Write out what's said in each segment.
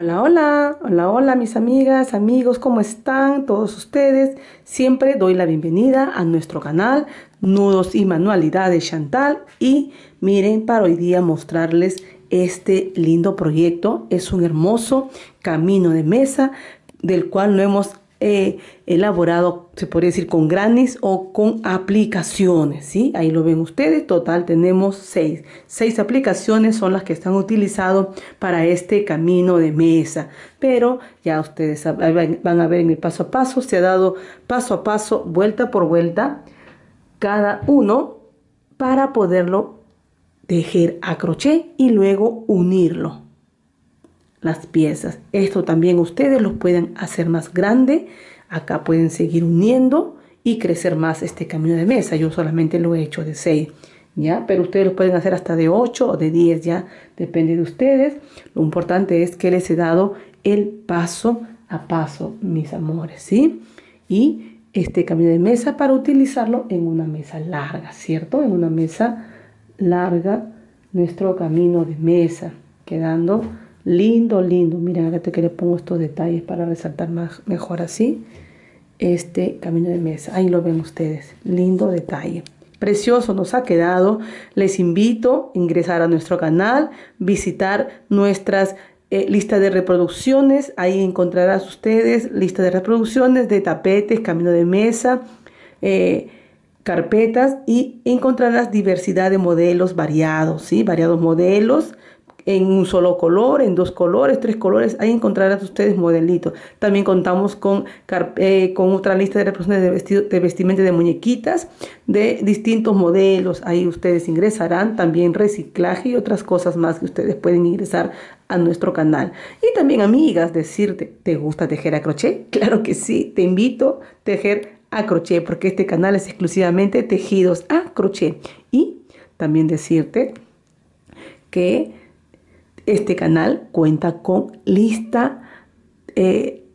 Hola, hola, hola, hola mis amigas, amigos, ¿cómo están todos ustedes? Siempre doy la bienvenida a nuestro canal Nudos y Manualidades Chantal y miren para hoy día mostrarles este lindo proyecto. Es un hermoso camino de mesa del cual no hemos elaborado, se podría decir, con granis o con aplicaciones, ¿sí? Ahí lo ven ustedes, total tenemos seis. Seis aplicaciones son las que están utilizadas para este camino de mesa, pero ya ustedes van a ver en el paso a paso, se ha dado paso a paso, vuelta por vuelta, cada uno para poderlo tejer a crochet y luego unirlo las piezas. Esto también ustedes lo pueden hacer más grande. Acá pueden seguir uniendo y crecer más este camino de mesa. Yo solamente lo he hecho de 6, ¿ya? Pero ustedes lo pueden hacer hasta de 8 o de 10, ¿ya? Depende de ustedes. Lo importante es que les he dado el paso a paso, mis amores, ¿sí? Y este camino de mesa para utilizarlo en una mesa larga, ¿cierto? En una mesa larga, nuestro camino de mesa, quedando Lindo, lindo. Mira, hágate que le pongo estos detalles para resaltar más, mejor así este camino de mesa. Ahí lo ven ustedes. Lindo detalle. Precioso nos ha quedado. Les invito a ingresar a nuestro canal, visitar nuestras eh, listas de reproducciones. Ahí encontrarás ustedes lista de reproducciones de tapetes, camino de mesa, eh, carpetas y encontrarás diversidad de modelos variados, ¿sí? Variados modelos en un solo color, en dos colores, tres colores, ahí encontrarán ustedes modelitos. También contamos con, eh, con otra lista de representaciones de, vestido, de vestimenta de muñequitas de distintos modelos. Ahí ustedes ingresarán también reciclaje y otras cosas más que ustedes pueden ingresar a nuestro canal. Y también, amigas, decirte, ¿te gusta tejer a crochet? Claro que sí, te invito a tejer a crochet porque este canal es exclusivamente tejidos a crochet. Y también decirte que este canal cuenta con lista eh,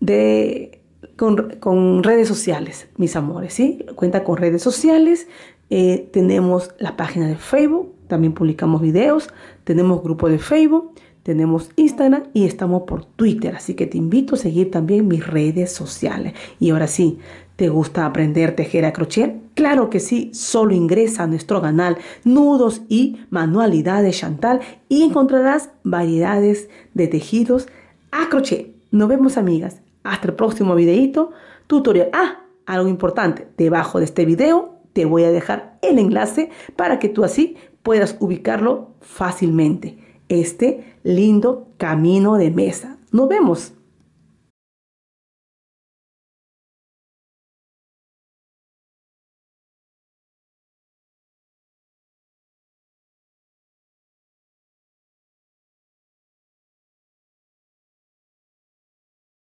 de, con, redes sociales, mis amores, ¿sí? Cuenta con redes sociales. Eh, tenemos la página de Facebook, también publicamos videos, tenemos grupo de Facebook, tenemos Instagram y estamos por Twitter. Así que te invito a seguir también mis redes sociales. Y ahora sí, ¿Te gusta aprender tejer a crochet? Claro que sí, solo ingresa a nuestro canal Nudos y Manualidades Chantal y encontrarás variedades de tejidos a crochet. Nos vemos amigas, hasta el próximo videito tutorial. Ah, algo importante, debajo de este video te voy a dejar el enlace para que tú así puedas ubicarlo fácilmente. Este lindo camino de mesa. Nos vemos.